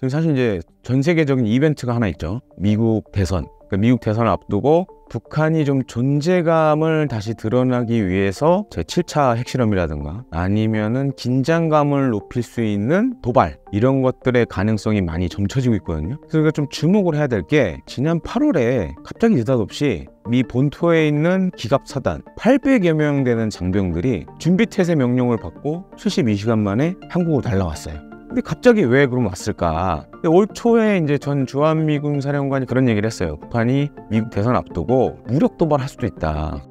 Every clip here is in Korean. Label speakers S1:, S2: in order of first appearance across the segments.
S1: 그리 사실 이제 전 세계적인 이벤트가 하나 있죠. 미국 대선. 그러니까 미국 대선을 앞두고 북한이 좀 존재감을 다시 드러나기 위해서 제7차 핵실험이라든가 아니면은 긴장감을 높일 수 있는 도발 이런 것들의 가능성이 많이 점쳐지고 있거든요. 그래서 우리가 좀 주목을 해야 될 게 지난 8월에 갑자기 느닷없이 미 본토에 있는 기갑사단 800여 명 되는 장병들이 준비태세 명령을 받고 72시간 만에 한국으로 날라왔어요. 근데 갑자기 왜 그럼 왔을까? 올 초에 이제 전 주한미군 사령관이 그런 얘기를 했어요. 북한이 미국 대선 앞두고 무력 도발할 수도 있다.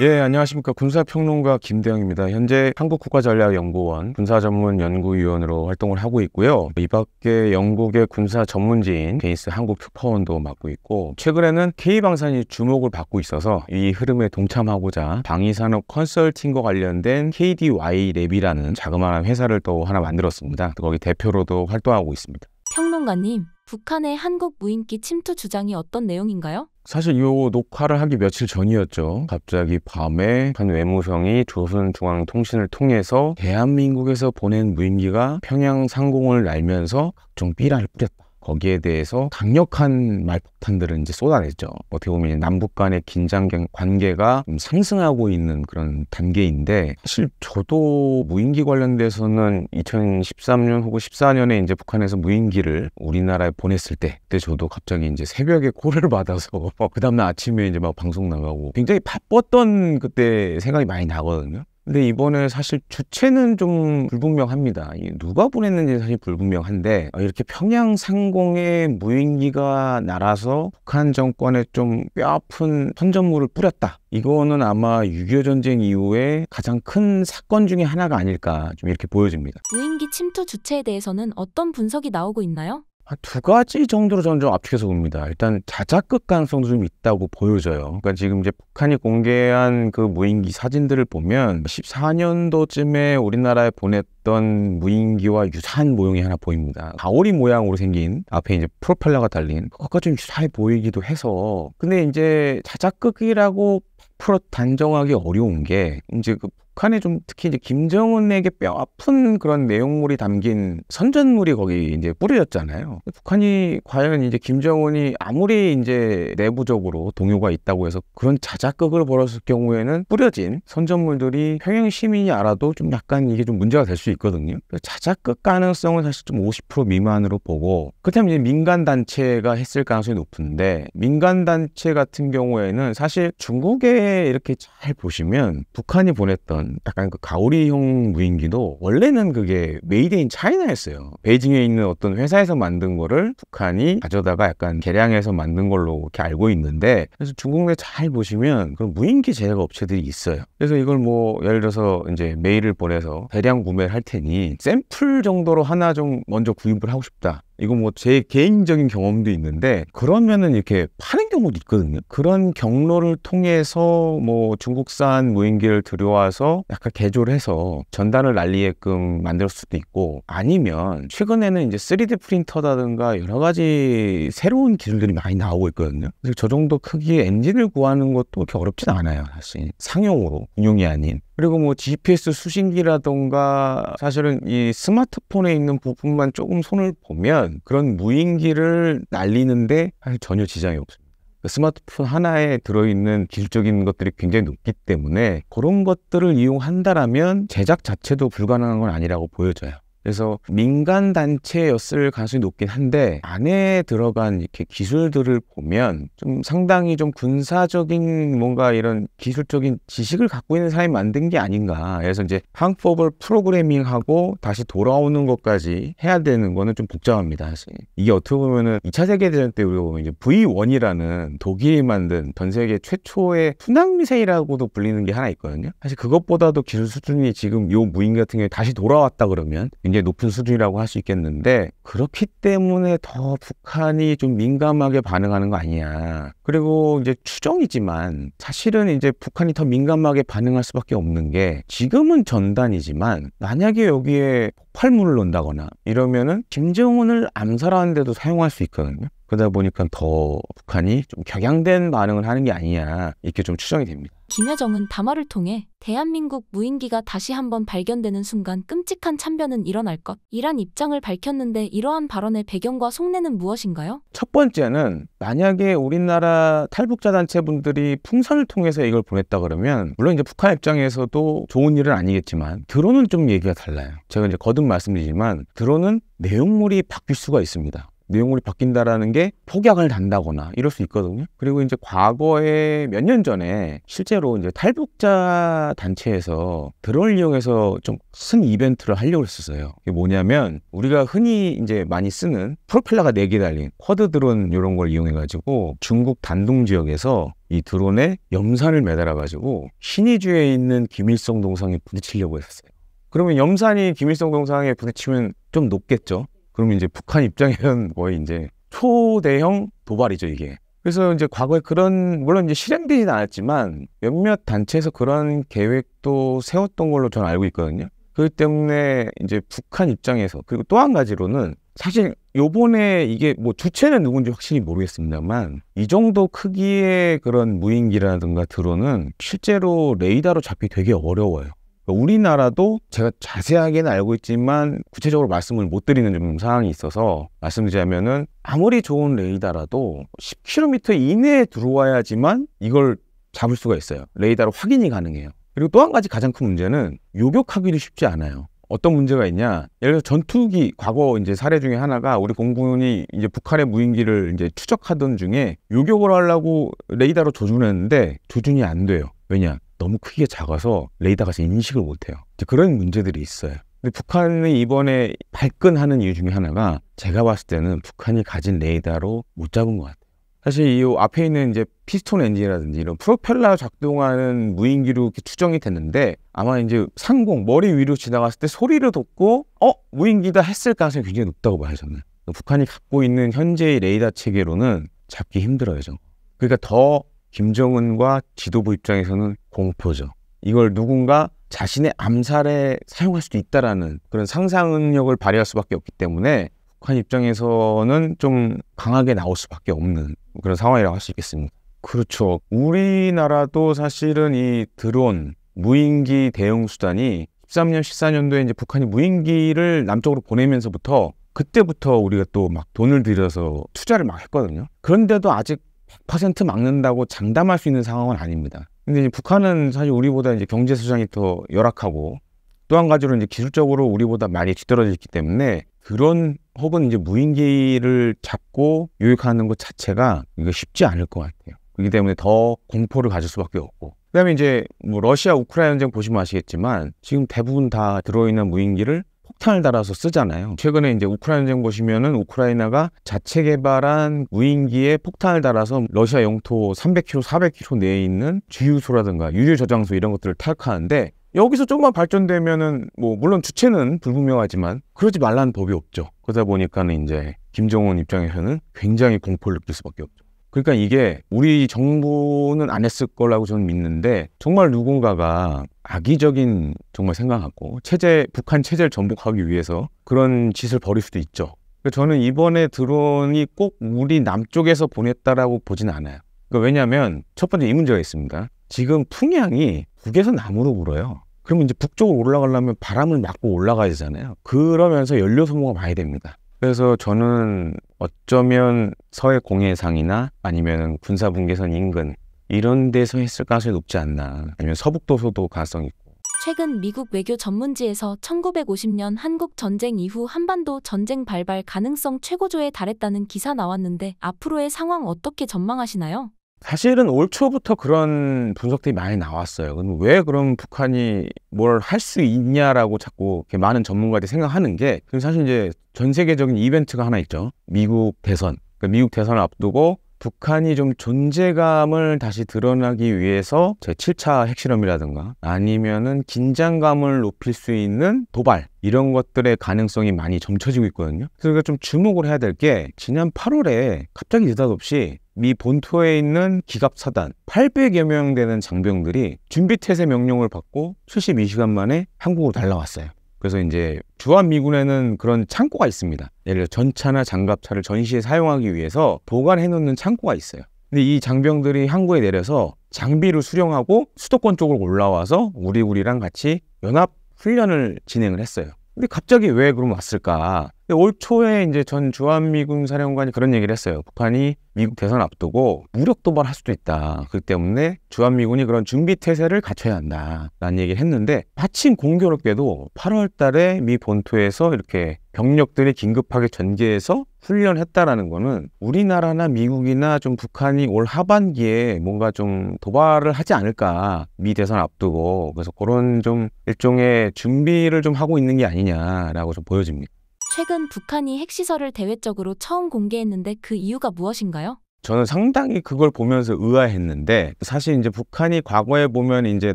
S1: 예, 안녕하십니까. 군사평론가 김대영입니다. 현재 한국국가전략연구원 군사전문연구위원으로 활동을 하고 있고요. 이 밖에 영국의 군사전문지인 베이스 한국특파원도 맡고 있고, 최근에는 K방산이 주목을 받고 있어서 이 흐름에 동참하고자 방위산업 컨설팅과 관련된 KDY 랩이라는 자그마한 회사를 또 하나 만들었습니다. 거기 대표로도 활동하고 있습니다.
S2: 평론가님, 북한의 한국 무인기 침투 주장이 어떤 내용인가요?
S1: 사실 이 녹화를 하기 며칠 전이었죠. 갑자기 밤에 한 외무성이 조선중앙통신을 통해서 대한민국에서 보낸 무인기가 평양 상공을 날면서 각종 삐라를 뿌렸다. 거기에 대해서 강력한 말폭탄들을 이제 쏟아냈죠. 어떻게 보면 남북 간의 긴장 관계가 상승하고 있는 그런 단계인데 사실 저도 무인기 관련돼서는 2013년 혹은 14년에 이제 북한에서 무인기를 우리나라에 보냈을 때 그때 저도 갑자기 이제 새벽에 콜을 받아서 그 다음날 아침에 이제 막 방송 나가고 굉장히 바빴던 그때 생각이 많이 나거든요. 근데 이번에 사실 주체는 좀 불분명합니다. 누가 보냈는지 사실 불분명한데 어, 이렇게 평양 상공에 무인기가 날아서 북한 정권에 좀 뼈아픈 선전물을 뿌렸다. 이거는 아마 6.25 전쟁 이후에 가장 큰 사건 중의 하나가 아닐까 좀 이렇게 보여집니다.
S2: 무인기 침투 주체에 대해서는 어떤 분석이 나오고 있나요?
S1: 한두 가지 정도로 저는 좀 압축해서 봅니다. 일단 자작극 가능성도 좀 있다고 보여져요. 그러니까 지금 이제 북한이 공개한 그 무인기 사진들을 보면 14년도쯤에 우리나라에 보냈던 무인기와 유사한 모형이 하나 보입니다. 가오리 모양으로 생긴 앞에 이제 프로펠러가 달린 그것과 좀 유사해 보이기도 해서 근데 이제 자작극이라고 풀어 단정하기 어려운 게 이제 그 북한이 좀 특히 이제 김정은에게 뼈 아픈 그런 내용물이 담긴 선전물이 거기 이제 뿌려졌잖아요. 북한이 과연 이제 김정은이 아무리 이제 내부적으로 동요가 있다고 해서 그런 자작극을 벌였을 경우에는 뿌려진 선전물들이 평양 시민이 알아도 좀 약간 이게 좀 문제가 될 수 있거든요. 자작극 가능성은 사실 좀 50% 미만으로 보고 그렇다면 이제 민간 단체가 했을 가능성이 높은데 민간 단체 같은 경우에는 사실 중국에 이렇게 잘 보시면 북한이 보냈던 보면 약간 그 가오리형 무인기도 원래는 그게 메이드 인 차이나였어요. 베이징에 있는 어떤 회사에서 만든 거를 북한이 가져다가 약간 개량해서 만든 걸로 이렇게 알고 있는데 그래서 중국 내 잘 보시면 그런 무인기 제작 업체들이 있어요. 그래서 이걸 뭐 예를 들어서 이제 메일을 보내서 대량 구매를 할 테니 샘플 정도로 하나 좀 먼저 구입을 하고 싶다. 이거 뭐 제 개인적인 경험도 있는데 그러면은 이렇게 파는 경우도 있거든요. 그런 경로를 통해서 뭐 중국산 무인기를 들여와서 약간 개조를 해서 전단을 날리게끔 만들 수도 있고 아니면 최근에는 이제 3D 프린터라든가 여러 가지 새로운 기술들이 많이 나오고 있거든요. 그래서 저 정도 크기의 엔진을 구하는 것도 그렇게 어렵진 않아요. 사실 상용으로 운용이 아닌 그리고 뭐 GPS 수신기라던가 사실은 이 스마트폰에 있는 부품만 조금 손을 보면 그런 무인기를 날리는데 전혀 지장이 없습니다. 그 스마트폰 하나에 들어있는 기술적인 것들이 굉장히 높기 때문에 그런 것들을 이용한다라면 제작 자체도 불가능한 건 아니라고 보여져요. 그래서 민간 단체였을 가능성이 높긴 한데 안에 들어간 이렇게 기술들을 보면 좀 상당히 좀 군사적인 뭔가 이런 기술적인 지식을 갖고 있는 사람이 만든 게 아닌가. 그래서 이제 항법을 프로그래밍하고 다시 돌아오는 것까지 해야 되는 거는 좀 복잡합니다. 사실. 이게 어떻게 보면은 2차 세계 대전 때 우리가 보면 이제 V1이라는 독일이 만든 전 세계 최초의 순항 미사일이라고도 불리는 게 하나 있거든요. 사실 그것보다도 기술 수준이 지금 요 무인 같은 게 다시 돌아왔다 그러면 굉장히 높은 수준이라고 할 수 있겠는데 그렇기 때문에 더 북한이 좀 민감하게 반응하는 거아니냐 그리고 이제 추정이지만 사실은 이제 북한이 더 민감하게 반응할 수밖에 없는 게 지금은 전단이지만 만약에 여기에 폭발물을 넣는다거나 이러면은 김정은을 암살하는데도 사용할 수 있거든요. 그러다 보니까 더 북한이 좀 격양된 반응을 하는 게 아니냐 이렇게 좀 추정이 됩니다.
S2: 김여정은 담화를 통해 대한민국 무인기가 다시 한번 발견되는 순간 끔찍한 참변은 일어날 것 이란 입장을 밝혔는데 이러한 발언의 배경과 속내는 무엇인가요?
S1: 첫 번째는 만약에 우리나라 탈북자 단체분들이 풍선을 통해서 이걸 보냈다 그러면 물론 이제 북한 입장에서도 좋은 일은 아니겠지만 드론은 좀 얘기가 달라요. 제가 이제 거듭 말씀드리지만 드론은 내용물이 바뀔 수가 있습니다. 내용물이 바뀐다라는 게 폭약을 단다거나 이럴 수 있거든요. 그리고 이제 과거에 몇 년 전에 실제로 이제 탈북자 단체에서 드론을 이용해서 좀 쓴 이벤트를 하려고 했었어요. 이게 뭐냐면 우리가 흔히 이제 많이 쓰는 프로펠러가 네개 달린 쿼드 드론 이런 걸 이용해 가지고 중국 단둥 지역에서 이 드론에 염산을 매달아 가지고 신의주에 있는 김일성 동상에 부딪히려고 했었어요. 그러면 염산이 김일성 동상에 부딪히면 좀 높겠죠. 그러면 이제 북한 입장에는 거의 이제 초대형 도발이죠 이게. 그래서 이제 과거에 그런 물론 이제 실행되진 않았지만 몇몇 단체에서 그런 계획도 세웠던 걸로 저는 알고 있거든요. 그렇기 때문에 이제 북한 입장에서 그리고 또 한 가지로는 사실 요번에 이게 뭐 주체는 누군지 확실히 모르겠습니다만 이 정도 크기의 그런 무인기라든가 드론은 실제로 레이더로 잡기 되게 어려워요. 그러니까 우리나라도 제가 자세하게는 알고 있지만 구체적으로 말씀을 못 드리는 좀 상황이 있어서 말씀드리자면은 아무리 좋은 레이더라도 10km 이내에 들어와야지만 이걸 잡을 수가 있어요. 레이더로 확인이 가능해요. 그리고 또 한 가지 가장 큰 문제는 요격하기도 쉽지 않아요. 어떤 문제가 있냐? 예를 들어 전투기 과거 이제 사례 중에 하나가 우리 공군이 이제 북한의 무인기를 이제 추적하던 중에 요격을 하려고 레이더로 조준했는데 조준이 안 돼요. 왜냐? 너무 크게 작아서 레이더가 인식을 못해요. 그런 문제들이 있어요. 근데 북한이 이번에 발끈하는 이유 중에 하나가 제가 봤을 때는 북한이 가진 레이더로 못 잡은 것 같아요. 사실 이 앞에 있는 이제 피스톤 엔진이라든지 이런 프로펠러 작동하는 무인기로 추정이 됐는데 아마 이제 상공 머리 위로 지나갔을 때 소리를 듣고 어 무인기다 했을 가능성이 굉장히 높다고 봐요 저는. 북한이 갖고 있는 현재의 레이더 체계로는 잡기 힘들어요 저. 그러니까 더 김정은과 지도부 입장에서는 공포죠. 이걸 누군가 자신의 암살에 사용할 수도 있다라는 그런 상상력을 발휘할 수밖에 없기 때문에 북한 입장에서는 좀 강하게 나올 수밖에 없는 그런 상황이라고 할 수 있겠습니다. 그렇죠. 우리나라도 사실은 이 드론 무인기 대응 수단이 13년, 14년도에 이제 북한이 무인기를 남쪽으로 보내면서부터 그때부터 우리가 또 막 돈을 들여서 투자를 막 했거든요. 그런데도 아직 100% 막는다고 장담할 수 있는 상황은 아닙니다. 근데 북한은 사실 우리보다 이제 경제 수장이 더 열악하고 또 한 가지로 이제 기술적으로 우리보다 많이 뒤떨어져 있기 때문에 그런 혹은 이제 무인기를 잡고 유익하는 것 자체가 이게 쉽지 않을 것 같아요. 그렇기 때문에 더 공포를 가질 수밖에 없고 그다음에 이제 뭐 러시아 우크라이나 전쟁 보시면 아시겠지만 지금 대부분 다 들어있는 무인기를 폭탄을 달아서 쓰잖아요. 최근에 이제 우크라이나 전쟁 보시면은 우크라이나가 자체 개발한 무인기에 폭탄을 달아서 러시아 영토 300km, 400km 내에 있는 주유소라든가 유류 저장소 이런 것들을 타격하는데 여기서 조금만 발전되면은 뭐 물론 주체는 불분명하지만 그러지 말라는 법이 없죠. 그러다 보니까는 이제 김정은 입장에서는 굉장히 공포를 느낄 수밖에 없죠. 그러니까 이게 우리 정부는 안 했을 거라고 저는 믿는데 정말 누군가가 악의적인 정말 생각하고 체제 북한 체제를 전복하기 위해서 그런 짓을 벌일 수도 있죠. 그러니까 저는 이번에 드론이 꼭 우리 남쪽에서 보냈다라고 보진 않아요. 그러니까 왜냐하면 첫 번째 이 문제가 있습니다. 지금 풍향이 북에서 남으로 불어요. 그러면 이제 북쪽으로 올라가려면 바람을 맞고 올라가야 되잖아요. 그러면서 연료 소모가 많이 됩니다. 그래서 저는 어쩌면 서해 공해상이나 아니면 군사분계선 인근 이런 데서 했을 가능성이 높지 않나 아니면 서북도서도 가능성 이 있고
S2: 최근 미국 외교 전문지에서 1950년 한국 전쟁 이후 한반도 전쟁 발발 가능성 최고조에 달했다는 기사 나왔는데 앞으로의 상황 어떻게 전망하시나요?
S1: 사실은 올 초부터 그런 분석들이 많이 나왔어요. 그럼 왜 그럼 북한이 뭘 할 수 있냐라고 자꾸 많은 전문가들이 생각하는 게 사실 이제 전 세계적인 이벤트가 하나 있죠. 미국 대선. 그러니까 미국 대선을 앞두고 북한이 좀 존재감을 다시 드러나기 위해서 제7차 핵실험이라든가 아니면은 긴장감을 높일 수 있는 도발 이런 것들의 가능성이 많이 점쳐지고 있거든요. 그러니까 좀 주목을 해야 될 게 지난 8월에 갑자기 느닷없이 미 본토에 있는 기갑사단 800여 명 되는 장병들이 준비태세 명령을 받고 72시간 만에 한국으로 달라왔어요. 그래서 이제 주한미군에는 그런 창고가 있습니다. 예를 들어 전차나 장갑차를 전시에 사용하기 위해서 보관해놓는 창고가 있어요. 근데 이 장병들이 항구에 내려서 장비를 수령하고 수도권 쪽으로 올라와서 우리 우리랑 같이 연합 훈련을 진행을 했어요. 근데 갑자기 왜 그럼 왔을까? 올 초에 이제 전 주한미군 사령관이 그런 얘기를 했어요. 북한이 미국 대선 앞두고 무력 도발할 수도 있다. 그 때문에 주한미군이 그런 준비 태세를 갖춰야 한다. 라는 얘기를 했는데 마침 공교롭게도 8월 달에 미 본토에서 이렇게 병력들이 긴급하게 전개해서 훈련했다라는 거는 우리나라나 미국이나 좀 북한이 올 하반기에 뭔가 좀 도발을 하지 않을까 미 대선 앞두고 그래서 그런 좀 일종의 준비를 좀 하고 있는 게 아니냐라고 좀 보여집니다.
S2: 최근 북한이 핵시설을 대외적으로 처음 공개했는데 그 이유가 무엇인가요?
S1: 저는 상당히 그걸 보면서 의아했는데 사실 이제 북한이 과거에 보면 이제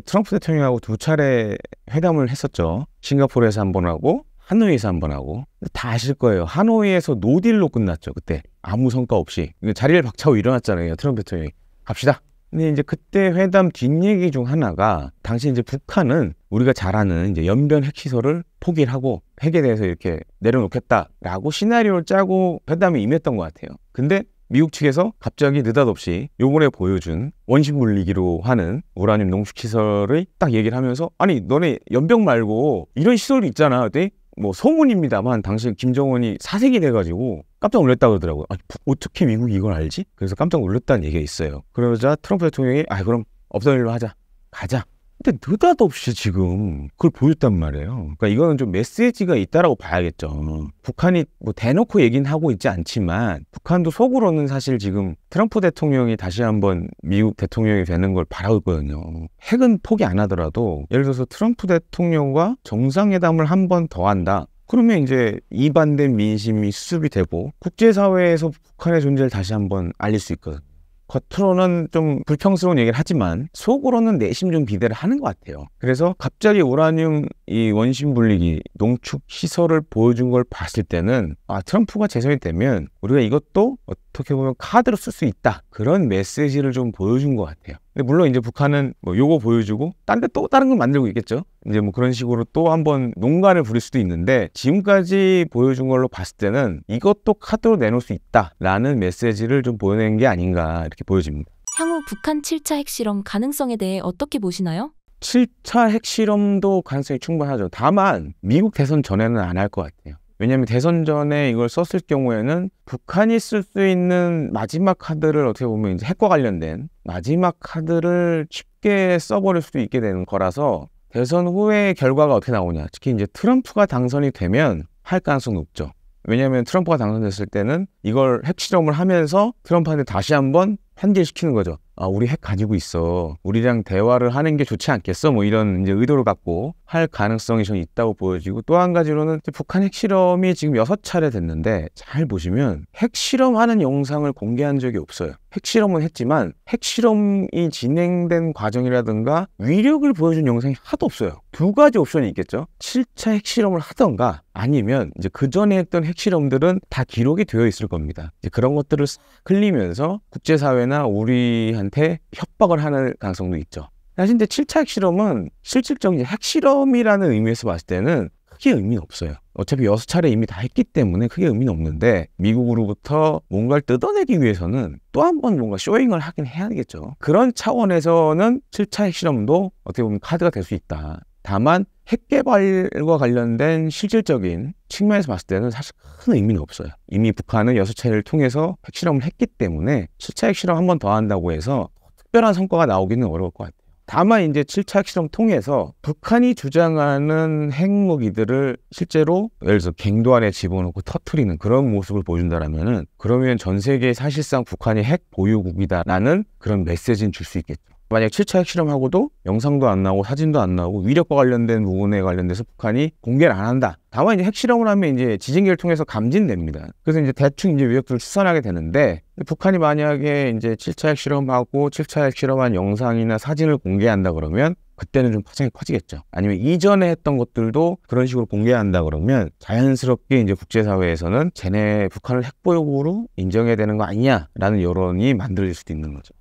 S1: 트럼프 대통령하고 두 차례 회담을 했었죠. 싱가포르에서 한 번 하고 하노이에서 한 번 하고 다 아실 거예요. 하노이에서 노딜로 끝났죠. 그때 아무 성과 없이 자리를 박차고 일어났잖아요. 트럼프 대통령이 갑시다 근데 이제 그때 회담 뒷얘기 중 하나가 당시 이제 북한은 우리가 잘 아는 이제 연변 핵시설을 포기를 하고 핵에 대해서 이렇게 내려놓겠다라고 시나리오를 짜고 회담에 임했던 것 같아요. 근데 미국 측에서 갑자기 느닷없이 요번에 보여준 원심 물리기로 하는 우라늄 농축시설을 딱 얘기를 하면서 아니 너네 연병 말고 이런 시설이 있잖아. 그랬더니 뭐 소문입니다만 당시 김정은이 사색이 돼가지고 깜짝 놀랐다 그러더라고요. 아니, 어떻게 미국이 이걸 알지? 그래서 깜짝 놀랐다는 얘기가 있어요. 그러자 트럼프 대통령이 아 그럼 없던 일로 하자. 가자. 근데 느닷없이 지금 그걸 보였단 말이에요. 그러니까 이거는 좀 메시지가 있다라고 봐야겠죠. 북한이 뭐 대놓고 얘기는 하고 있지 않지만 북한도 속으로는 사실 지금 트럼프 대통령이 다시 한번 미국 대통령이 되는 걸 바라고 있거든요. 핵은 포기 안 하더라도 예를 들어서 트럼프 대통령과 정상회담을 한 번 더 한다. 그러면 이제 이반된 민심이 수습이 되고 국제사회에서 북한의 존재를 다시 한번 알릴 수 있거든. 요 겉으로는 좀 불평스러운 얘기를 하지만 속으로는 내심 좀 기대를 하는 것 같아요. 그래서 갑자기 우라늄 이 원심 분리기 농축 시설을 보여준 걸 봤을 때는 아 트럼프가 재선이 되면 우리가 이것도 어떻게 보면 카드로 쓸 수 있다 그런 메시지를 좀 보여준 것 같아요. 근데 물론 이제 북한은 뭐 요거 보여주고 딴 데 또 다른 거 만들고 있겠죠. 이제 뭐 그런 식으로 또 한 번 농가를 부릴 수도 있는데 지금까지 보여준 걸로 봤을 때는 이것도 카드로 내놓을 수 있다라는 메시지를 좀 보여낸 게 아닌가 이렇게 보여집니다.
S2: 향후 북한 7차 핵실험 가능성에 대해 어떻게 보시나요?
S1: 7차 핵실험도 가능성이 충분하죠. 다만 미국 대선 전에는 안 할 것 같아요. 왜냐하면 대선 전에 이걸 썼을 경우에는 북한이 쓸 수 있는 마지막 카드를 어떻게 보면 이제 핵과 관련된 마지막 카드를 쉽게 써버릴 수도 있게 되는 거라서 대선 후에 결과가 어떻게 나오냐 특히 이제 트럼프가 당선이 되면 할 가능성 높죠. 왜냐하면 트럼프가 당선됐을 때는 이걸 핵실험을 하면서 트럼프한테 다시 한번 환기시키는 거죠. 아, 우리 핵 가지고 있어. 우리랑 대화를 하는 게 좋지 않겠어? 뭐 이런 이제 의도를 갖고 할 가능성이 전 있다고 보여지고 또 한 가지로는 북한 핵실험이 지금 여섯 차례 됐는데 잘 보시면 핵실험하는 영상을 공개한 적이 없어요. 핵실험은 했지만 핵실험이 진행된 과정이라든가 위력을 보여준 영상이 하나도 없어요 두 가지 옵션이 있겠죠 7차 핵실험을 하던가 아니면 이제 그 전에 했던 핵실험들은 다 기록이 되어 있을 겁니다 이제 그런 것들을 흘리면서 국제사회나 우리한테 협박을 하는 가능성도 있죠 사실 7차 핵실험은 실질적인 핵실험이라는 의미에서 봤을 때는 크게 의미는 없어요. 어차피 여섯 차례 이미 다 했기 때문에 크게 의미는 없는데 미국으로부터 뭔가를 뜯어내기 위해서는 또 한 번 뭔가 쇼잉을 하긴 해야 되겠죠. 그런 차원에서는 7차 핵실험도 어떻게 보면 카드가 될 수 있다. 다만 핵개발과 관련된 실질적인 측면에서 봤을 때는 사실 큰 의미는 없어요. 이미 북한은 여섯 차례를 통해서 핵실험을 했기 때문에 7차 핵실험 한 번 더 한다고 해서 특별한 성과가 나오기는 어려울 것 같아요. 다만 이제 7차 핵실험 통해서 북한이 주장하는 핵무기들을 실제로 예를 들어서 갱도 안에 집어넣고 터트리는 그런 모습을 보여준다라면은 그러면 전 세계 사실상 북한이 핵 보유국이다라는 그런 메시지는 줄 수 있겠죠. 만약 7차 핵실험하고도 영상도 안 나오고 사진도 안 나오고 위력과 관련된 부분에 관련돼서 북한이 공개를 안 한다. 다만 이제 핵실험을 하면 이제 지진계를 통해서 감진됩니다. 그래서 이제 대충 이제 위력들을 추산하게 되는데 북한이 만약에 이제 7차 핵실험하고 7차 핵실험한 영상이나 사진을 공개한다 그러면 그때는 좀 파장이 커지겠죠. 아니면 이전에 했던 것들도 그런 식으로 공개한다 그러면 자연스럽게 이제 국제사회에서는 쟤네 북한을 핵보유국으로 인정해야 되는 거 아니냐라는 여론이 만들어질 수도 있는 거죠.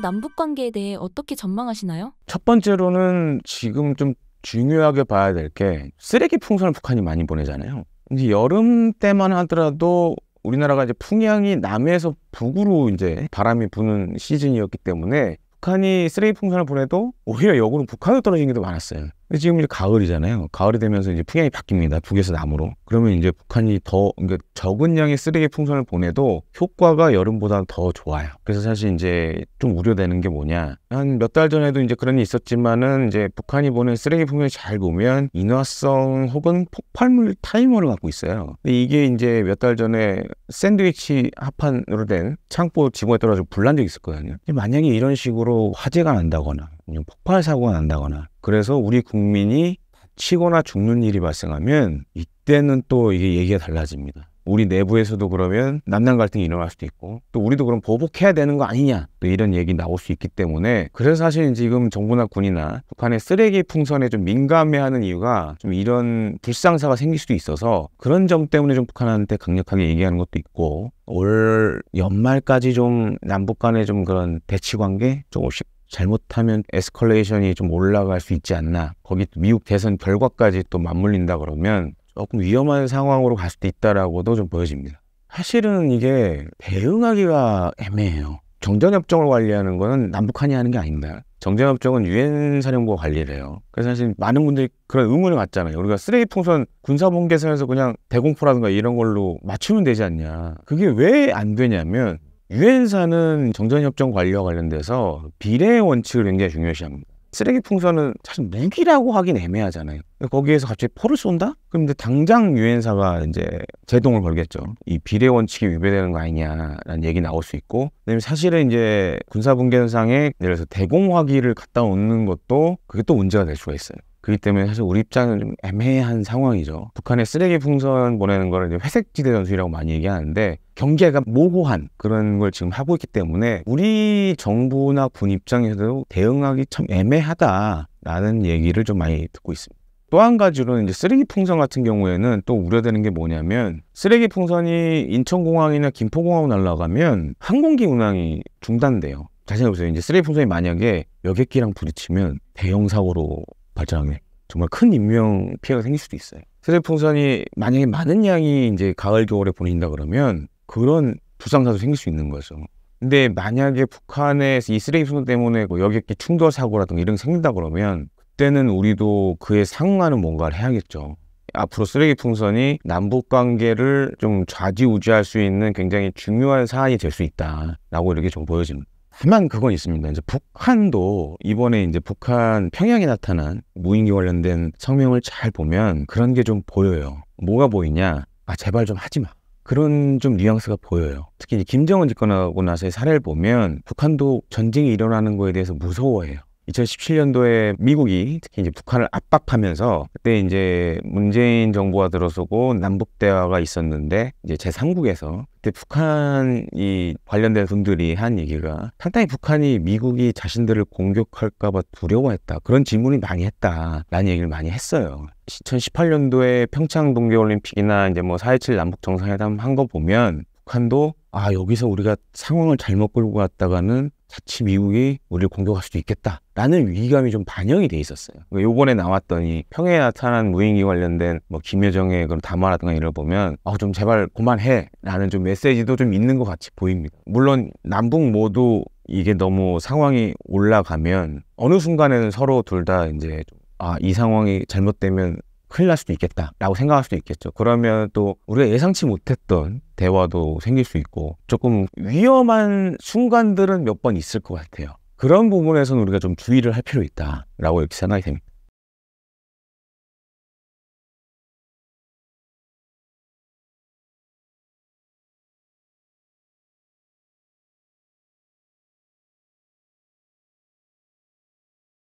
S2: 남북 관계에 대해 어떻게 전망하시나요?
S1: 첫 번째로는 지금 좀 중요하게 봐야 될 게 쓰레기 풍선을 북한이 많이 보내잖아요. 근데 여름 때만 하더라도 우리나라가 이제 풍향이 남에서 북으로 이제 바람이 부는 시즌이었기 때문에 북한이 쓰레기 풍선을 보내도 오히려 역으로 북한으로 떨어진 게도 많았어요. 지금 이제 가을이잖아요. 가을이 되면서 이제 풍향이 바뀝니다. 북에서 남으로. 그러면 이제 북한이 더 그러니까 적은 양의 쓰레기 풍선을 보내도 효과가 여름보다 더 좋아요. 그래서 사실 이제 좀 우려되는 게 뭐냐. 한 몇 달 전에도 이제 그런 일이 있었지만은 이제 북한이 보낸 쓰레기 풍선이잘 보면 인화성 혹은 폭발물 타이머를 갖고 있어요. 근데 이게 이제 몇 달 전에 샌드위치 합판으로 된 창고 지붕에 떨어져 불난 적이 있었거든요. 만약에 이런 식으로 화재가 난다거나 폭발 사고가 난다거나 그래서 우리 국민이 다치거나 죽는 일이 발생하면 이때는 또 이게 얘기가 달라집니다. 우리 내부에서도 그러면 남남 갈등이 일어날 수도 있고 또 우리도 그럼 보복해야 되는 거 아니냐 또 이런 얘기 나올 수 있기 때문에 그래서 사실 지금 정부나 군이나 북한의 쓰레기 풍선에 좀 민감해하는 이유가 좀 이런 불상사가 생길 수도 있어서 그런 점 때문에 좀 북한한테 강력하게 얘기하는 것도 있고 올 연말까지 좀 남북 간의 좀 그런 대치 관계 조금씩 잘못하면 에스컬레이션이 좀 올라갈 수 있지 않나. 거기 미국 대선 결과까지 또 맞물린다 그러면 조금 위험한 상황으로 갈 수도 있다라고도 좀 보여집니다. 사실은 이게 대응하기가 애매해요. 정전협정을 관리하는 거는 남북한이 하는 게 아닙니다. 정전협정은 유엔 사령부가 관리를 해요. 그래서 사실 많은 분들이 그런 의문을 갖잖아요. 우리가 쓰레기 풍선 군사분계선에서 그냥 대공포라든가 이런 걸로 맞추면 되지 않냐. 그게 왜 안 되냐면 유엔사는 정전협정 관리와 관련돼서 비례 의 원칙을 굉장히 중요시합니다. 쓰레기 풍선은 사실 무기라고 하긴 애매하잖아요. 거기에서 갑자기 포를 쏜다? 그런데 당장 유엔사가 이제 제동을 걸겠죠. 이 비례 원칙이 위배되는 거 아니냐라는 얘기 나올 수 있고, 그다음에 사실은 이제 군사분계선상에 예를 들어서 대공화기를 갖다 놓는 것도 그게 또 문제가 될 수가 있어요. 그렇기 때문에 사실 우리 입장은 좀 애매한 상황이죠. 북한의 쓰레기 풍선 보내는 거를 이제 회색지대 전술이라고 많이 얘기하는데 경계가 모호한 그런 걸 지금 하고 있기 때문에 우리 정부나 군 입장에서도 대응하기 참 애매하다라는 얘기를 좀 많이 듣고 있습니다. 또 한 가지로는 이제 쓰레기 풍선 같은 경우에는 또 우려되는 게 뭐냐면 쓰레기 풍선이 인천공항이나 김포공항으로 날아가면 항공기 운항이 중단돼요. 자세히 보세요. 이제 쓰레기 풍선이 만약에 여객기랑 부딪히면 대형 사고로 발전하면 정말 큰 인명 피해가 생길 수도 있어요. 세대 풍선이 만약에 많은 양이 이제 가을 겨울에 보낸다 그러면 그런 부상사도 생길 수 있는 거죠. 근데 만약에 북한에서 이 쓰레기 풍선 때문에 뭐 여객기 충돌 사고라든가 이런 게 생긴다 그러면 그때는 우리도 그에 상응하는 뭔가를 해야겠죠. 앞으로 쓰레기 풍선이 남북 관계를 좀 좌지우지할 수 있는 굉장히 중요한 사안이 될 수 있다라고 이렇게 좀 보여집니다. 다만 그건 있습니다. 이제 북한도 이번에 이제 북한 평양에 나타난 무인기 관련된 성명을 잘 보면 그런 게 좀 보여요. 뭐가 보이냐? 아 제발 좀 하지 마. 그런 좀 뉘앙스가 보여요. 특히 이제 김정은 집권하고 나서의 사례를 보면 북한도 전쟁이 일어나는 거에 대해서 무서워해요. 2017년도에 미국이 특히 이제 북한을 압박하면서 그때 이제 문재인 정부가 들어서고 남북 대화가 있었는데 이제 제3국에서 그때 북한이 관련된 분들이 한 얘기가 상당히 북한이 미국이 자신들을 공격할까봐 두려워했다 그런 질문이 많이 했다라는 얘기를 많이 했어요. 2018년도에 평창 동계올림픽이나 이제 뭐 4.27 남북 정상회담 한 거 보면 북한도 아 여기서 우리가 상황을 잘못 끌고 갔다가는 자칫 미국이 우리를 공격할 수도 있겠다라는 위기감이 좀 반영이 돼 있었어요. 그러니까 요번에 나왔더니 평해에 나타난 무인기 관련된 뭐 김여정의 그런 담화라든가 이런 보면 어, 좀 제발 그만해라는 좀 메시지도 좀 있는 것 같이 보입니다. 물론 남북 모두 이게 너무 상황이 올라가면 어느 순간에는 서로 둘 다 이제 아 이 상황이 잘못되면 큰일 날 수도 있겠다라고 생각할 수도 있겠죠. 그러면 또 우리가 예상치 못했던 대화도 생길 수 있고 조금 위험한 순간들은 몇 번 있을 것 같아요. 그런 부분에서는 우리가 좀 주의를 할 필요 있다라고 이렇게 생각이 됩니다.